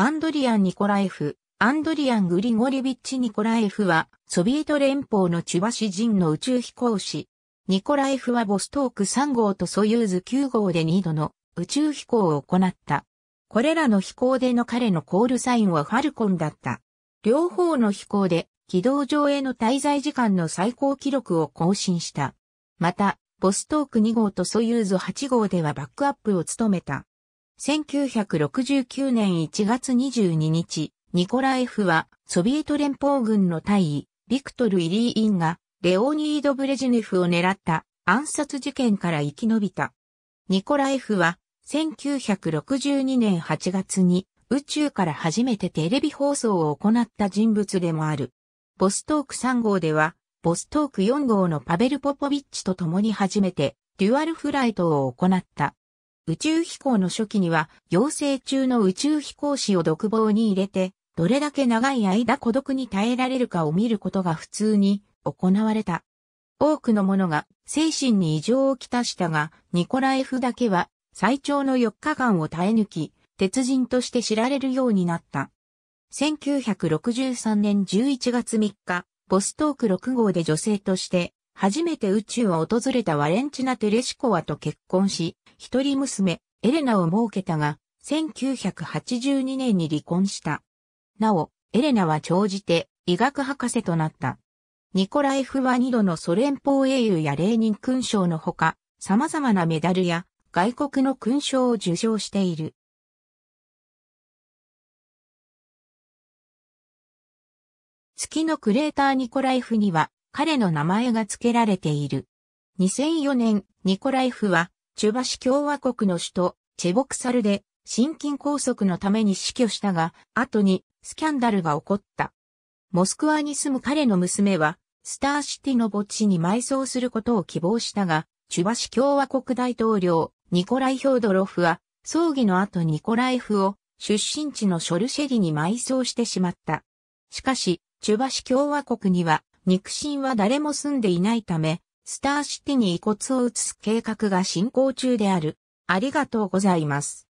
アンドリアン・ニコライフ、アンドリアン・グリゴリビッチ・ニコライフは、ソビエト連邦のチュバシ人の宇宙飛行士。ニコライフはボストーク3号とソユーズ9号で2度の宇宙飛行を行った。これらの飛行での彼のコールサインはファルコンだった。両方の飛行で軌道上への滞在時間の最高記録を更新した。また、ボストーク2号とソユーズ8号ではバックアップを務めた。1969年1月22日、ニコラエフは、ソビエト連邦軍の大尉、ビクトル・イリーインが、レオニード・ブレジネフを狙った暗殺事件から生き延びた。ニコラエフは、1962年8月に、宇宙から初めてテレビ放送を行った人物でもある。ボストーク3号では、ボストーク4号のパベル・ポポビッチと共に初めて、デュアルフライトを行った。宇宙飛行の初期には、養成中の宇宙飛行士を独房に入れて、どれだけ長い間孤独に耐えられるかを見ることが普通に行われた。多くの者が精神に異常をきたしたが、ニコライフだけは最長の4日間を耐え抜き、鉄人として知られるようになった。1963年11月3日、ボストーク6号で女性として初めて宇宙を訪れたワレンチナ・テレシコワと結婚し、一人娘、エレナを設けたが、1982年に離婚した。なお、エレナは長じて医学博士となった。ニコライフは二度のソ連邦英雄やレーニン勲章のほか、様々なメダルや外国の勲章を受賞している。月のクレーターニコライフには彼の名前が付けられている。2004年、ニコライフは、チュバシ共和国の首都、チェボクサルで、心筋梗塞のために死去したが、後に、スキャンダルが起こった。モスクワに住む彼の娘は、スターシティの墓地に埋葬することを希望したが、チュバシ共和国大統領、ニコライ・ヒョードロフは、葬儀の後ニコライフを、出身地のショルシェリに埋葬してしまった。しかし、チュバシ共和国には、肉親は誰も住んでいないため、スターシティに遺骨を移す計画が進行中である。ありがとうございます。